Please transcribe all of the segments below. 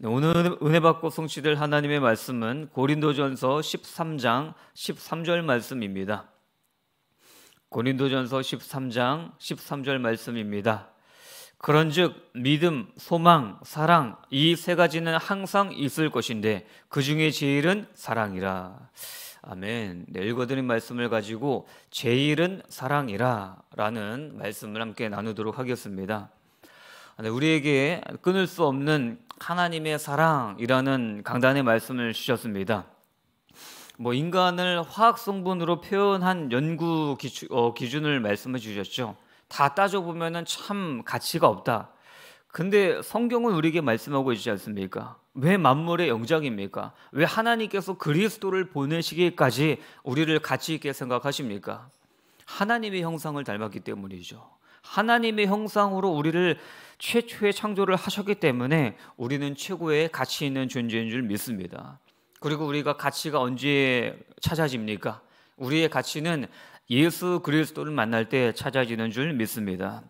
네, 오늘 은혜 받고 성취될 하나님의 말씀은 고린도전서 13장 13절 말씀입니다. 고린도전서 13장 13절 말씀입니다. 그런즉 믿음, 소망, 사랑 이 세 가지는 항상 있을 것인데 그 중에 제일은 사랑이라. 아멘. 네, 읽어드린 말씀을 가지고 제일은 사랑이라라는 말씀을 함께 나누도록 하겠습니다. 아, 네, 우리에게 끊을 수 없는 하나님의 사랑이라는 강단의 말씀을 주셨습니다. 뭐 인간을 화학 성분으로 표현한 연구 기준, 어, 기준을 말씀해 주셨죠. 다 따져 보면은 참 가치가 없다. 근데 성경은 우리에게 말씀하고 있지 않습니까? 왜 만물의 영장입니까? 왜 하나님께서 그리스도를 보내시기까지 우리를 가치 있게 생각하십니까? 하나님의 형상을 닮았기 때문이죠. 하나님의 형상으로 우리를 최초의 창조를 하셨기 때문에 우리는 최고의 가치 있는 존재인 줄 믿습니다. 그리고 우리가 가치가 언제 찾아집니까? 우리의 가치는 예수 그리스도를 만날 때 찾아지는 줄 믿습니다.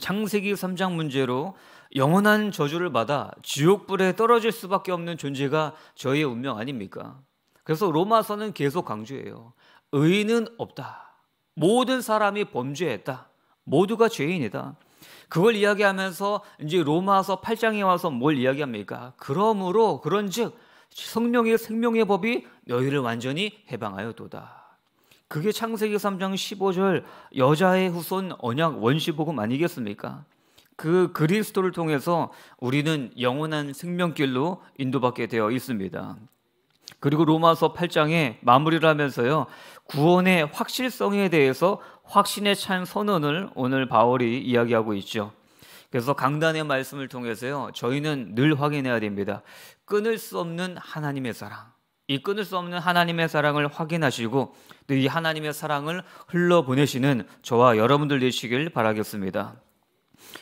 창세기 3장 문제로 영원한 저주를 받아 지옥불에 떨어질 수밖에 없는 존재가 저희의 운명 아닙니까? 그래서 로마서는 계속 강조해요. 의인은 없다. 모든 사람이 범죄했다. 모두가 죄인이다. 그걸 이야기하면서 이제 로마서 8장에 와서 뭘 이야기합니까? 그러므로 그런즉 성령의 생명의 법이 너희를 완전히 해방하여도다. 그게 창세기 3장 15절 여자의 후손 언약 원시복음 아니겠습니까? 그 그리스도를 통해서 우리는 영원한 생명길로 인도받게 되어 있습니다. 그리고 로마서 8장에 마무리를 하면서요. 구원의 확실성에 대해서 확신에 찬 선언을 오늘 바울이 이야기하고 있죠. 그래서 강단의 말씀을 통해서요. 저희는 늘 확인해야 됩니다. 끊을 수 없는 하나님의 사랑. 이 끊을 수 없는 하나님의 사랑을 확인하시고 또 이 하나님의 사랑을 흘러보내시는 저와 여러분들 되시길 바라겠습니다.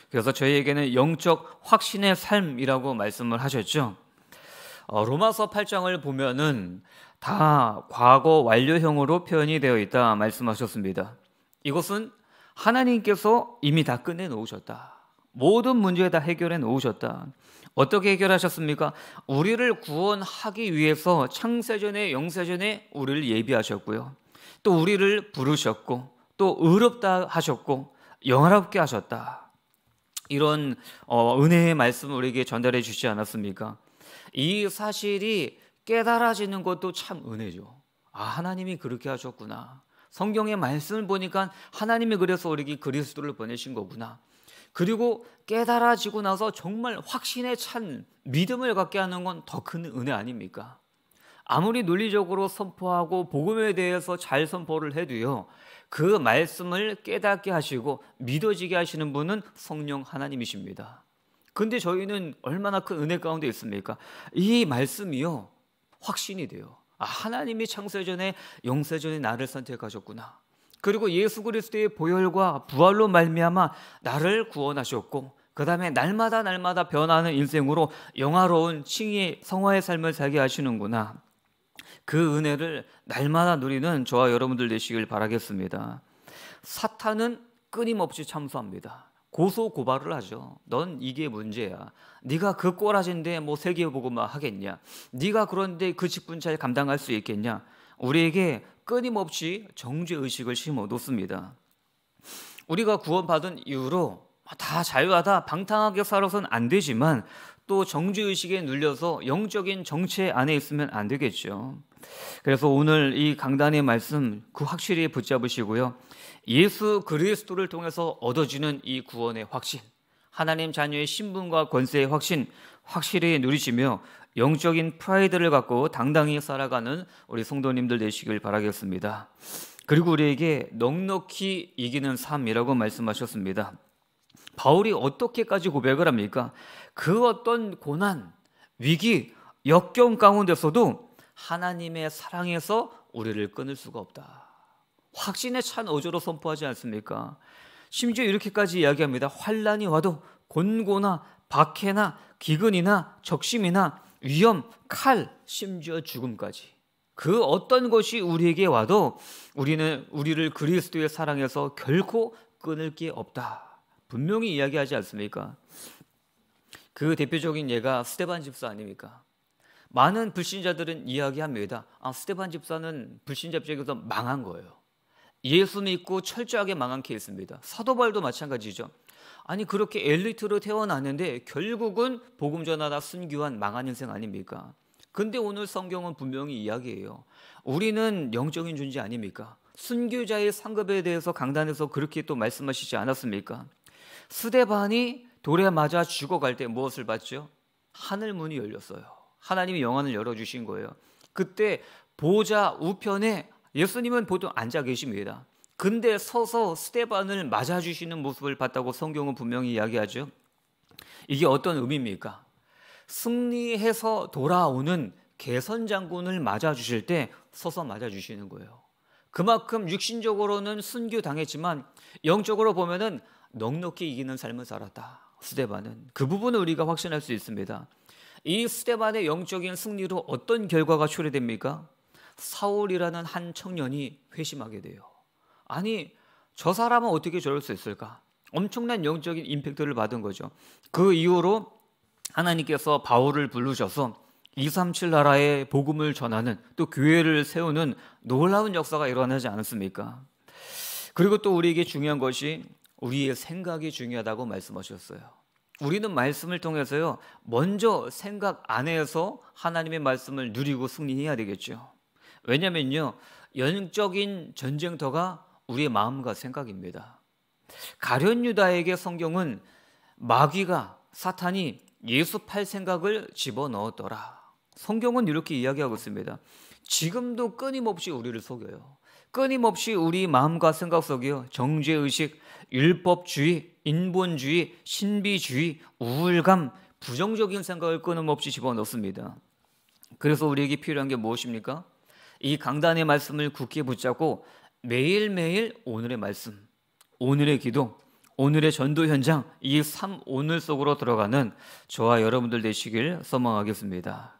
그래서 저희에게는 영적 확신의 삶이라고 말씀을 하셨죠. 어, 로마서 8장을 보면은 다 과거 완료형으로 표현이 되어 있다 말씀하셨습니다. 이것은 하나님께서 이미 다 끝내 놓으셨다. 모든 문제 다 해결해 놓으셨다. 어떻게 해결하셨습니까? 우리를 구원하기 위해서 창세전에 영세전에 우리를 예비하셨고요. 또 우리를 부르셨고 또 의롭다 하셨고 영화롭게 하셨다. 이런 어, 은혜의 말씀을 우리에게 전달해 주시지 않았습니까? 이 사실이 깨달아지는 것도 참 은혜죠. 아, 하나님이 그렇게 하셨구나. 성경의 말씀을 보니까 하나님이 그래서 우리 그리스도를 보내신 거구나. 그리고 깨달아지고 나서 정말 확신에 찬 믿음을 갖게 하는 건 더 큰 은혜 아닙니까? 아무리 논리적으로 선포하고 복음에 대해서 잘 선포를 해도요. 그 말씀을 깨닫게 하시고 믿어지게 하시는 분은 성령 하나님이십니다. 근데 저희는 얼마나 큰 은혜 가운데 있습니까? 이 말씀이요. 확신이 돼요. 아, 하나님이 창세 전에 영세 전에 나를 선택하셨구나. 그리고 예수 그리스도의 보혈과 부활로 말미암아 나를 구원하셨고 그 다음에 날마다 날마다 변하는 인생으로 영화로운 칭의 성화의 삶을 살게 하시는구나. 그 은혜를 날마다 누리는 저와 여러분들 되시길 바라겠습니다. 사탄은 끊임없이 참소합니다. 고소 고발을 하죠. 넌 이게 문제야. 네가 그 꼬라진데 뭐 세계보고만 하겠냐? 네가 그런데 그 직분 잘 감당할 수 있겠냐? 우리에게 끊임없이 정죄 의식을 심어 놓습니다. 우리가 구원받은 이후로 다 자유하다 방탕하게 살아선 안 되지만 또 정죄 의식에 눌려서 영적인 정체 안에 있으면 안 되겠죠. 그래서 오늘 이 강단의 말씀 그 확실히 붙잡으시고요. 예수 그리스도를 통해서 얻어지는 이 구원의 확신, 하나님 자녀의 신분과 권세의 확신 확실히 누리시며 영적인 프라이드를 갖고 당당히 살아가는 우리 성도님들 되시길 바라겠습니다. 그리고 우리에게 넉넉히 이기는 삶이라고 말씀하셨습니다. 바울이 어떻게까지 고백을 합니까? 그 어떤 고난, 위기, 역경 가운데서도 하나님의 사랑에서 우리를 끊을 수가 없다. 확신에 찬 어조로 선포하지 않습니까? 심지어 이렇게까지 이야기합니다. 환란이 와도 곤고나 박해나 기근이나 적심이나 위험, 칼, 심지어 죽음까지 그 어떤 것이 우리에게 와도 우리는 우리를 그리스도의 사랑에서 결코 끊을 게 없다. 분명히 이야기하지 않습니까? 그 대표적인 예가 스테반 집사 아닙니까? 많은 불신자들은 이야기합니다. 아, 스테반 집사는 불신자 입장에서 망한 거예요. 예수 믿고 철저하게 망한 케이스입니다. 사도발도 마찬가지죠. 아니 그렇게 엘리트로 태어났는데 결국은 복음 전하다 순교한 망한 인생 아닙니까? 근데 오늘 성경은 분명히 이야기해요. 우리는 영적인 존재 아닙니까? 순교자의 상급에 대해서 강단에서 그렇게 또 말씀하시지 않았습니까? 스데반이 돌에 맞아 죽어갈 때 무엇을 봤죠? 하늘 문이 열렸어요. 하나님이 영안을 열어주신 거예요. 그때 보좌 우편에 예수님은 보통 앉아 계십니다. 근데 서서 스테반을 맞아주시는 모습을 봤다고 성경은 분명히 이야기하죠. 이게 어떤 의미입니까? 승리해서 돌아오는 개선 장군을 맞아주실 때 서서 맞아주시는 거예요. 그만큼 육신적으로는 순교당했지만 영적으로 보면은 넉넉히 이기는 삶을 살았다. 스테반은 그 부분을 우리가 확신할 수 있습니다. 이 스데반의 영적인 승리로 어떤 결과가 초래됩니까? 사울이라는 한 청년이 회심하게 돼요. 아니, 저 사람은 어떻게 저럴 수 있을까? 엄청난 영적인 임팩트를 받은 거죠. 그 이후로 하나님께서 바울을 부르셔서 237 나라에 복음을 전하는 또 교회를 세우는 놀라운 역사가 일어나지 않았습니까? 그리고 또 우리에게 중요한 것이 우리의 생각이 중요하다고 말씀하셨어요. 우리는 말씀을 통해서요, 먼저 생각 안에서 하나님의 말씀을 누리고 승리해야 되겠죠. 왜냐면요, 영적인 전쟁터가 우리의 마음과 생각입니다. 가련 유다에게 성경은 마귀가 사탄이 예수 팔 생각을 집어넣었더라. 성경은 이렇게 이야기하고 있습니다. 지금도 끊임없이 우리를 속여요. 끊임없이 우리 마음과 생각 속이요. 정죄의식, 율법주의, 인본주의, 신비주의, 우울감, 부정적인 생각을 끊임없이 집어넣습니다. 그래서 우리에게 필요한 게 무엇입니까? 이 강단의 말씀을 굳게 붙잡고 매일매일 오늘의 말씀, 오늘의 기도, 오늘의 전도 현장, 이 삶 오늘 속으로 들어가는 저와 여러분들 되시길 소망하겠습니다.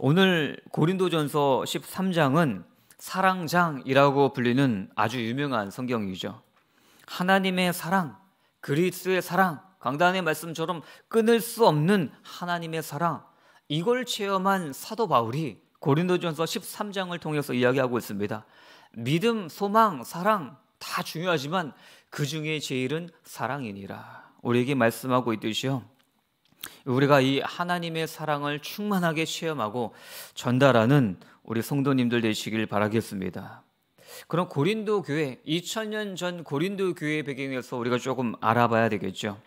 오늘 고린도전서 13장은 사랑장이라고 불리는 아주 유명한 성경이죠. 하나님의 사랑, 그리스의 사랑, 강단의 말씀처럼 끊을 수 없는 하나님의 사랑, 이걸 체험한 사도 바울이 고린도전서 13장을 통해서 이야기하고 있습니다. 믿음, 소망, 사랑 다 중요하지만 그 중에 제일은 사랑이니라. 우리에게 말씀하고 있듯이요. 우리가 이 하나님의 사랑을 충만하게 체험하고 전달하는 우리 성도님들 되시길 바라겠습니다. 그럼 고린도 교회 2000년 전 고린도 교회 배경에서 우리가 조금 알아봐야 되겠죠.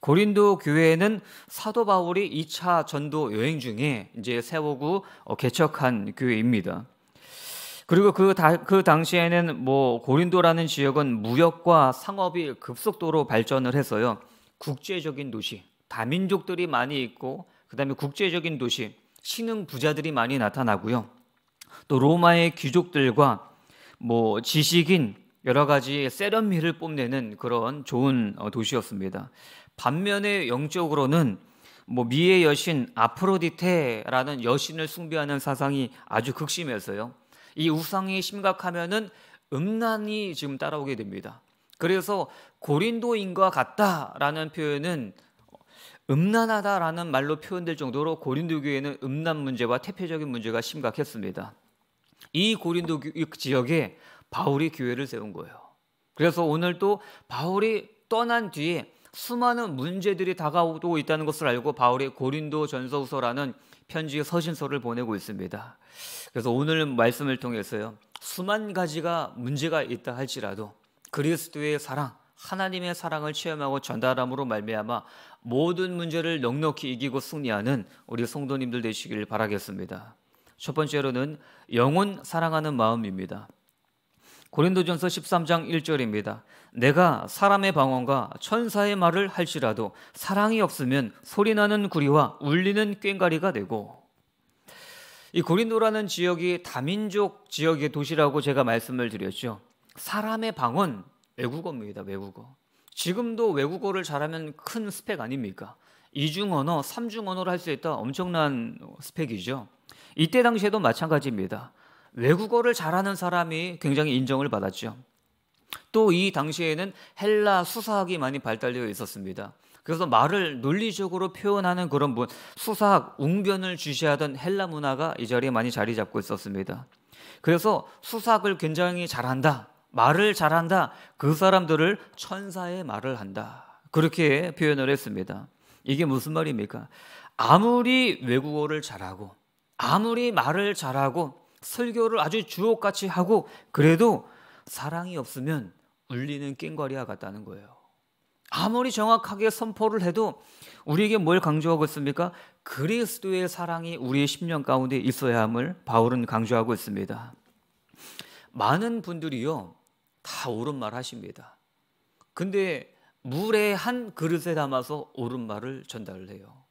고린도 교회는 사도 바울이 2차 전도 여행 중에 이제 세우고 어, 개척한 교회입니다. 그리고 그, 다, 그 당시에는 뭐 고린도라는 지역은 무역과 상업이 급속도로 발전을 해서요. 국제적인 도시, 다민족들이 많이 있고 그다음에 국제적인 도시, 신흥 부자들이 많이 나타나고요. 또 로마의 귀족들과 뭐 지식인 여러 가지 세련미를 뽐내는 그런 좋은 어, 도시였습니다. 반면에 영적으로는 뭐 미의 여신 아프로디테라는 여신을 숭배하는 사상이 아주 극심해서요. 이 우상이 심각하면은 음란이 지금 따라오게 됩니다. 그래서 고린도인과 같다라는 표현은 음란하다라는 말로 표현될 정도로 고린도 교회는 음란 문제와 태폐적인 문제가 심각했습니다. 이 고린도 지역에 바울이 교회를 세운 거예요. 그래서 오늘도 바울이 떠난 뒤에 수많은 문제들이 다가오고 있다는 것을 알고 바울이 고린도 전서후서라는 편지의 서신서를 보내고 있습니다. 그래서 오늘 말씀을 통해서요. 수만 가지가 문제가 있다 할지라도 그리스도의 사랑, 하나님의 사랑을 체험하고 전달함으로 말미암아 모든 문제를 넉넉히 이기고 승리하는 우리 성도님들 되시길 바라겠습니다. 첫 번째로는 영혼 사랑하는 마음입니다. 고린도전서 13장 1절입니다. 내가 사람의 방언과 천사의 말을 할지라도 사랑이 없으면 소리나는 구리와 울리는 꽹가리가 되고 이 고린도라는 지역이 다민족 지역의 도시라고 제가 말씀을 드렸죠. 사람의 방언 외국어입니다. 외국어. 지금도 외국어를 잘하면 큰 스펙 아닙니까? 이중 언어, 삼중 언어를 할 수 있다 엄청난 스펙이죠. 이때 당시에도 마찬가지입니다. 외국어를 잘하는 사람이 굉장히 인정을 받았죠. 또 이 당시에는 헬라 수사학이 많이 발달되어 있었습니다. 그래서 말을 논리적으로 표현하는 그런 수사학, 웅변을 주시하던 헬라 문화가 이 자리에 많이 자리 잡고 있었습니다. 그래서 수사학을 굉장히 잘한다. 말을 잘한다. 그 사람들을 천사의 말을 한다. 그렇게 표현을 했습니다. 이게 무슨 말입니까? 아무리 외국어를 잘하고 아무리 말을 잘하고 설교를 아주 주옥같이 하고 그래도 사랑이 없으면 울리는 깽거리와 같다는 거예요. 아무리 정확하게 선포를 해도 우리에게 뭘 강조하고 있습니까? 그리스도의 사랑이 우리의 심령 가운데 있어야 함을 바울은 강조하고 있습니다. 많은 분들이요, 다 옳은 말 하십니다. 근데 물에 한 그릇에 담아서 옳은 말을 전달을 해요.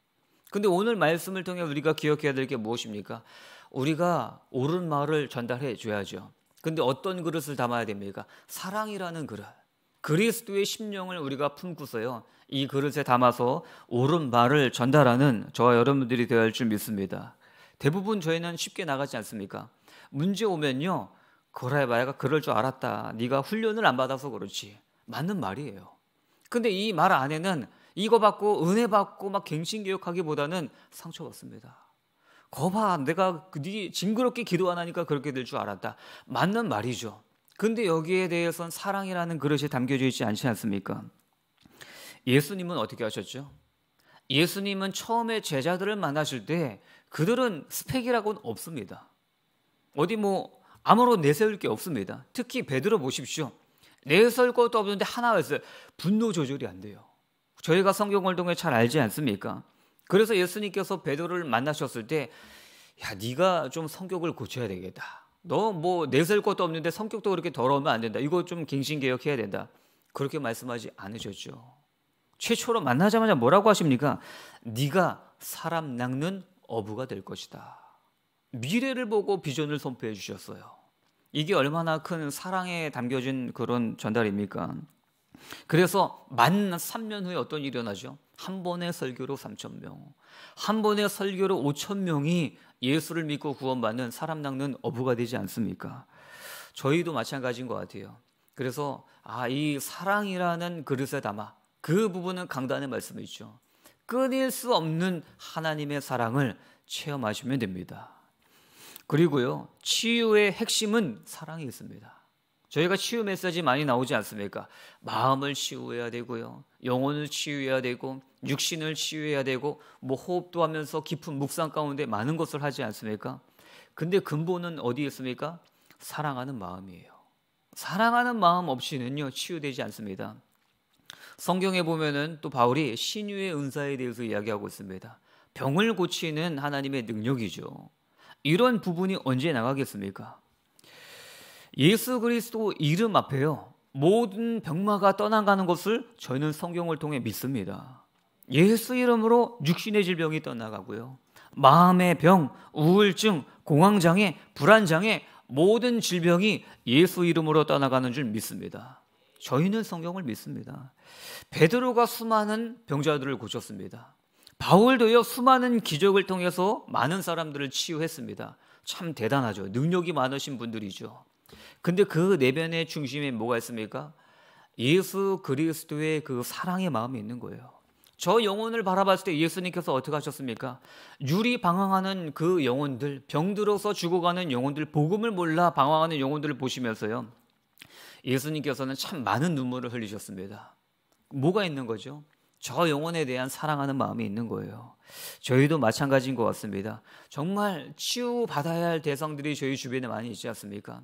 근데 오늘 말씀을 통해 우리가 기억해야 될 게 무엇입니까? 우리가 옳은 말을 전달해 줘야죠. 근데 어떤 그릇을 담아야 됩니까? 사랑이라는 그릇. 그리스도의 심령을 우리가 품고서요. 이 그릇에 담아서 옳은 말을 전달하는 저와 여러분들이 되어야 할 줄 믿습니다. 대부분 저희는 쉽게 나가지 않습니까? 문제 오면요. 그래 봐가 그럴 줄 알았다. 네가 훈련을 안 받아서 그렇지. 맞는 말이에요. 근데 이 말 안에는 이거 받고 은혜 받고 막 갱신 교육하기보다는 상처받습니다. 거봐, 내가 네 징그럽게 기도 안 하니까 그렇게 될 줄 알았다. 맞는 말이죠. 근데 여기에 대해선 사랑이라는 그릇이 담겨져 있지 않지 않습니까? 예수님은 어떻게 하셨죠? 예수님은 처음에 제자들을 만나실 때 그들은 스펙이라고는 없습니다. 어디 뭐 아무로 내세울 게 없습니다. 특히 베드로 보십시오. 내설 것도 없는데 하나였어요. 분노 조절이 안 돼요. 저희가 성경을 통해 잘 알지 않습니까? 그래서 예수님께서 베드로를 만나셨을 때 야, 네가 좀 성격을 고쳐야 되겠다. 너 뭐 내세울 것도 없는데 성격도 그렇게 더러우면 안 된다. 이거 좀 갱신 개혁해야 된다. 그렇게 말씀하지 않으셨죠. 최초로 만나자마자 뭐라고 하십니까? 네가 사람 낚는 어부가 될 것이다. 미래를 보고 비전을 선포해 주셨어요. 이게 얼마나 큰 사랑에 담겨진 그런 전달입니까? 그래서 만 3년 후에 어떤 일이 일어나죠? 한 번의 설교로 3천 명, 한 번의 설교로 5천 명이 예수를 믿고 구원받는 사람 낚는 어부가 되지 않습니까? 저희도 마찬가지인 것 같아요. 그래서 아이 사랑이라는 그릇에 담아 그 부분은 강단의 말씀이 죠 끊일 수 없는 하나님의 사랑을 체험하시면 됩니다. 그리고요 치유의 핵심은 사랑이 있습니다. 저희가 치유 메시지 많이 나오지 않습니까? 마음을 치유해야 되고요. 영혼을 치유해야 되고 육신을 치유해야 되고 뭐 호흡도 하면서 깊은 묵상 가운데 많은 것을 하지 않습니까? 근데 근본은 어디에 있습니까? 사랑하는 마음이에요. 사랑하는 마음 없이는요 치유되지 않습니다. 성경에 보면은 또 바울이 신유의 은사에 대해서 이야기하고 있습니다. 병을 고치는 하나님의 능력이죠. 이런 부분이 언제 나가겠습니까? 예수 그리스도 이름 앞에요. 모든 병마가 떠나가는 것을 저희는 성경을 통해 믿습니다. 예수 이름으로 육신의 질병이 떠나가고요. 마음의 병, 우울증, 공황장애, 불안장애 모든 질병이 예수 이름으로 떠나가는 줄 믿습니다. 저희는 성경을 믿습니다. 베드로가 수많은 병자들을 고쳤습니다. 바울도요 수많은 기적을 통해서 많은 사람들을 치유했습니다. 참 대단하죠. 능력이 많으신 분들이죠. 근데 그 내면의 중심에 뭐가 있습니까? 예수 그리스도의 그 사랑의 마음이 있는 거예요. 저 영혼을 바라봤을 때 예수님께서 어떻게 하셨습니까? 유리 방황하는 그 영혼들, 병들어서 죽어가는 영혼들, 복음을 몰라 방황하는 영혼들을 보시면서요. 예수님께서는 참 많은 눈물을 흘리셨습니다. 뭐가 있는 거죠? 저 영혼에 대한 사랑하는 마음이 있는 거예요. 저희도 마찬가지인 것 같습니다. 정말 치유받아야 할 대상들이 저희 주변에 많이 있지 않습니까?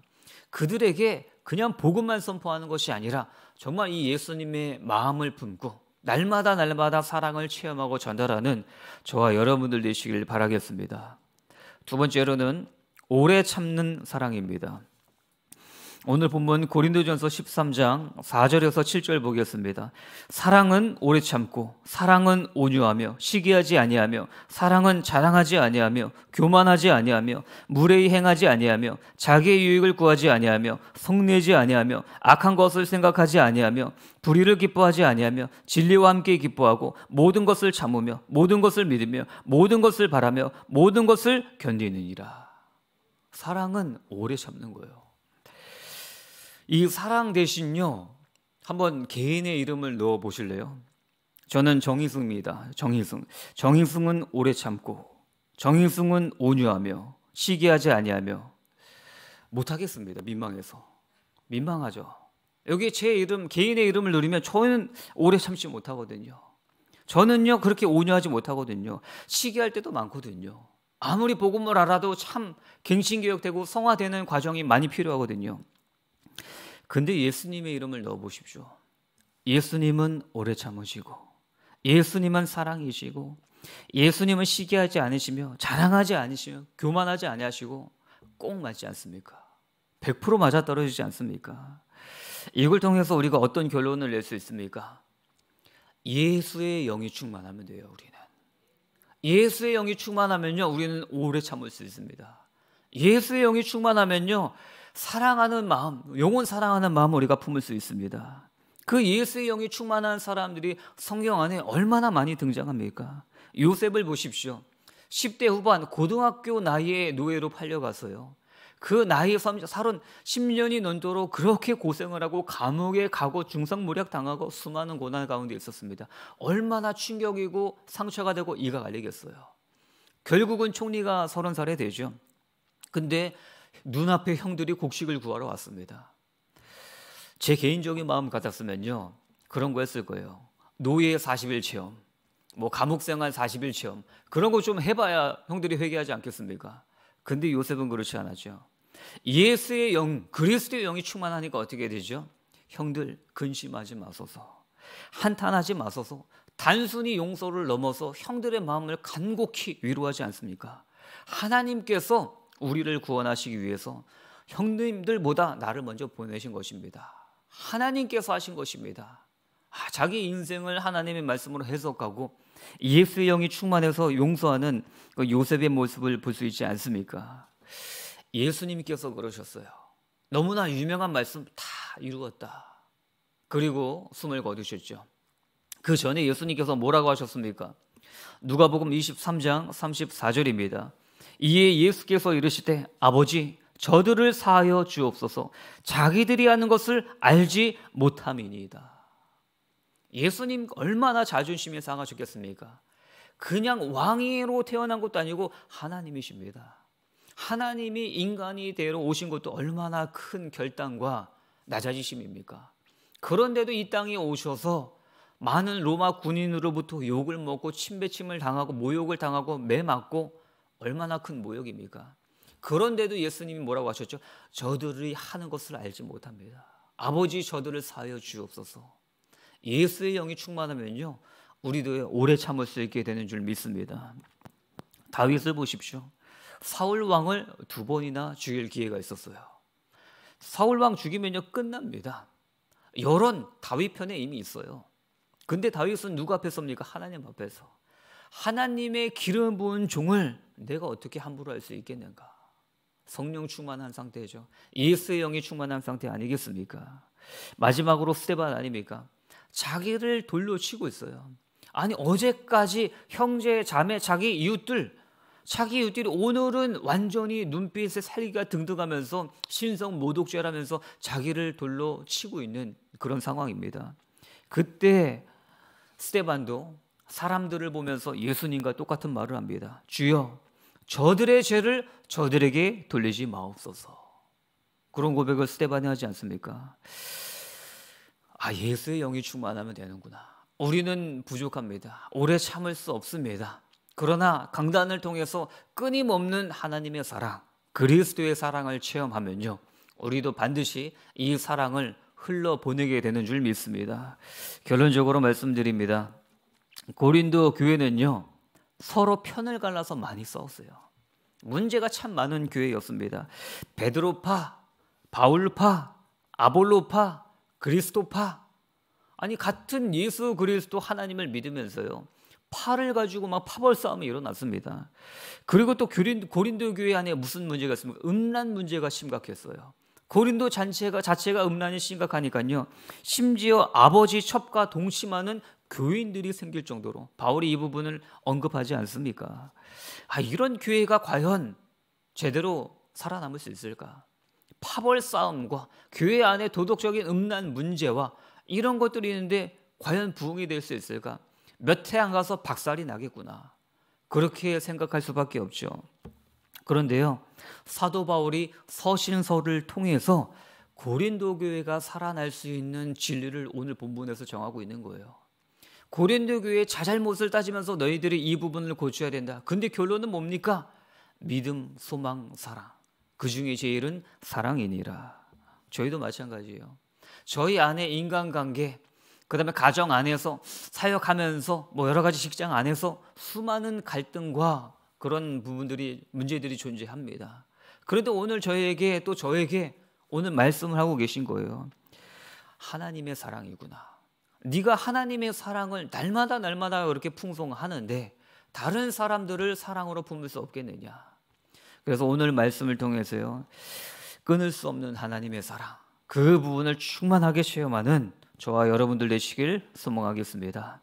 그들에게 그냥 복음만 선포하는 것이 아니라 정말 이 예수님의 마음을 품고 날마다 날마다 사랑을 체험하고 전달하는 저와 여러분들 되시길 바라겠습니다. 두 번째로는 오래 참는 사랑입니다. 오늘 본문 고린도전서 13장 4절에서 7절 보겠습니다. 사랑은 오래 참고 사랑은 온유하며 시기하지 아니하며 사랑은 자랑하지 아니하며 교만하지 아니하며 무례히 행하지 아니하며 자기의 유익을 구하지 아니하며 성내지 아니하며 악한 것을 생각하지 아니하며 불의를 기뻐하지 아니하며 진리와 함께 기뻐하고 모든 것을 참으며 모든 것을 믿으며 모든 것을 바라며 모든 것을 견디느니라. 사랑은 오래 참는 거예요. 이 사랑 대신요. 한번 개인의 이름을 넣어 보실래요? 저는 정희승입니다. 정희승. 정희승은 오래 참고 정희승은 온유하며 시기하지 아니하며 못하겠습니다. 민망해서. 민망하죠. 여기 제 이름 개인의 이름을 누르면 저는 오래 참지 못하거든요. 저는요 그렇게 온유하지 못하거든요. 시기할 때도 많거든요. 아무리 복음을 알아도 참 갱신교육되고 성화되는 과정이 많이 필요하거든요. 근데 예수님의 이름을 넣어 보십시오. 예수님은 오래 참으시고 예수님은 사랑이시고 예수님은 시기하지 않으시며 자랑하지 않으시며 교만하지 아니하시고 꼭 맞지 않습니까? 100% 맞아 떨어지지 않습니까? 이걸 통해서 우리가 어떤 결론을 낼 수 있습니까? 예수의 영이 충만하면 돼요, 우리는. 예수의 영이 충만하면요, 우리는 오래 참을 수 있습니다. 예수의 영이 충만하면요, 사랑하는 마음, 영혼 사랑하는 마음 우리가 품을 수 있습니다. 그 예수의 영이 충만한 사람들이 성경 안에 얼마나 많이 등장합니까? 요셉을 보십시오. 10대 후반 고등학교 나이에 노예로 팔려가서요. 그 나이에 살은 10년이 넘도록 그렇게 고생을 하고 감옥에 가고 중상모략 당하고 수많은 고난 가운데 있었습니다. 얼마나 충격이고 상처가 되고 이가 갈리겠어요. 결국은 총리가 30살에 되죠. 근데 눈앞에 형들이 곡식을 구하러 왔습니다. 제 개인적인 마음 같았으면요. 그런 거 했을 거예요. 노예 40일 체험, 뭐 감옥 생활 40일 체험. 그런 거 좀 해봐야 형들이 회개하지 않겠습니까? 근데 요셉은 그렇지 않았죠. 예수의 영, 그리스도의 영이 충만하니까 어떻게 되죠? 형들 근심하지 마소서. 한탄하지 마소서. 단순히 용서를 넘어서 형들의 마음을 간곡히 위로하지 않습니까? 하나님께서 우리를 구원하시기 위해서 형님들보다 나를 먼저 보내신 것입니다. 하나님께서 하신 것입니다. 아, 자기 인생을 하나님의 말씀으로 해석하고 EX의 영이 충만해서 용서하는 그 요셉의 모습을 볼 수 있지 않습니까? 예수님께서 그러셨어요. 너무나 유명한 말씀 다 이루었다. 그리고 숨을 거두셨죠. 그 전에 예수님께서 뭐라고 하셨습니까? 누가복음 23장 34절입니다. 이에 예수께서 이르시되 아버지 저들을 사하여 주옵소서 자기들이 하는 것을 알지 못함이니이다. 예수님 얼마나 자존심이 상하셨겠습니까? 그냥 왕위로 태어난 것도 아니고 하나님이십니다. 하나님이 인간이 되어 오신 것도 얼마나 큰 결단과 낮아지심입니까? 그런데도 이 땅에 오셔서 많은 로마 군인으로부터 욕을 먹고 침배침을 당하고 모욕을 당하고 매 맞고 얼마나 큰 모욕입니까? 그런데도 예수님이 뭐라고 하셨죠? 저들이 하는 것을 알지 못합니다. 아버지 저들을 사여 주옵소서. 예수의 영이 충만하면요. 우리도 오래 참을 수 있게 되는 줄 믿습니다. 다윗을 보십시오. 사울 왕을 두 번이나 죽일 기회가 있었어요. 사울 왕 죽이면요 끝납니다. 여론 다윗 편에 이미 있어요. 근데 다윗은 누구 앞에 섭니까? 하나님 앞에서. 하나님의 기름 부은 종을 내가 어떻게 함부로 할 수 있겠는가? 성령 충만한 상태죠. 예수의 영이 충만한 상태 아니겠습니까? 마지막으로 스테반 아닙니까? 자기를 돌려치고 있어요. 아니 어제까지 형제, 자매, 자기 이웃들 자기 이웃들이 오늘은 완전히 눈빛에 살기가 등등하면서 신성 모독죄라면서 자기를 돌로 치고 있는 그런 상황입니다. 그때 스테반도 사람들을 보면서 예수님과 똑같은 말을 합니다. 주여, 저들의 죄를 저들에게 돌리지 마옵소서. 그런 고백을 스테반이 하지 않습니까? 아, 예수의 영이 충만하면 되는구나. 우리는 부족합니다. 오래 참을 수 없습니다. 그러나 강단을 통해서 끊임없는 하나님의 사랑, 그리스도의 사랑을 체험하면요. 우리도 반드시 이 사랑을 흘러보내게 되는 줄 믿습니다. 결론적으로 말씀드립니다. 고린도 교회는요, 서로 편을 갈라서 많이 싸웠어요. 문제가 참 많은 교회였습니다. 베드로파, 바울파, 아볼로파, 그리스도파. 아니, 같은 예수 그리스도 하나님을 믿으면서요. 파를 가지고 막 파벌 싸움이 일어났습니다. 그리고 또 고린도, 교회 안에 무슨 문제가 있습니까? 음란 문제가 심각했어요. 고린도 자체가, 자체가 음란이 심각하니까요. 심지어 아버지 첩과 동침하는 교인들이 생길 정도로 바울이 이 부분을 언급하지 않습니까? 아, 이런 교회가 과연 제대로 살아남을 수 있을까? 파벌 싸움과 교회 안에 도덕적인 음란 문제와 이런 것들이 있는데 과연 부흥이 될 수 있을까? 몇 해 안 가서 박살이 나겠구나. 그렇게 생각할 수밖에 없죠. 그런데요, 사도 바울이 서신서를 통해서 고린도 교회가 살아날 수 있는 진리를 오늘 본문에서 정하고 있는 거예요. 고린도 교회의 자잘못을 따지면서 너희들이 이 부분을 고쳐야 된다. 근데 결론은 뭡니까? 믿음, 소망, 사랑. 그 중에 제일은 사랑이니라. 저희도 마찬가지예요. 저희 안에 인간관계, 그 다음에 가정 안에서, 사역하면서, 뭐 여러 가지 직장 안에서 수많은 갈등과 그런 부분들이, 문제들이 존재합니다. 그런데 오늘 저에게 또 저에게 오늘 말씀을 하고 계신 거예요. 하나님의 사랑이구나. 네가 하나님의 사랑을 날마다 날마다 그렇게 풍성하는데 다른 사람들을 사랑으로 품을 수 없겠느냐. 그래서 오늘 말씀을 통해서요. 끊을 수 없는 하나님의 사랑. 그 부분을 충만하게 체험하는 저와 여러분들 되시길 소망하겠습니다.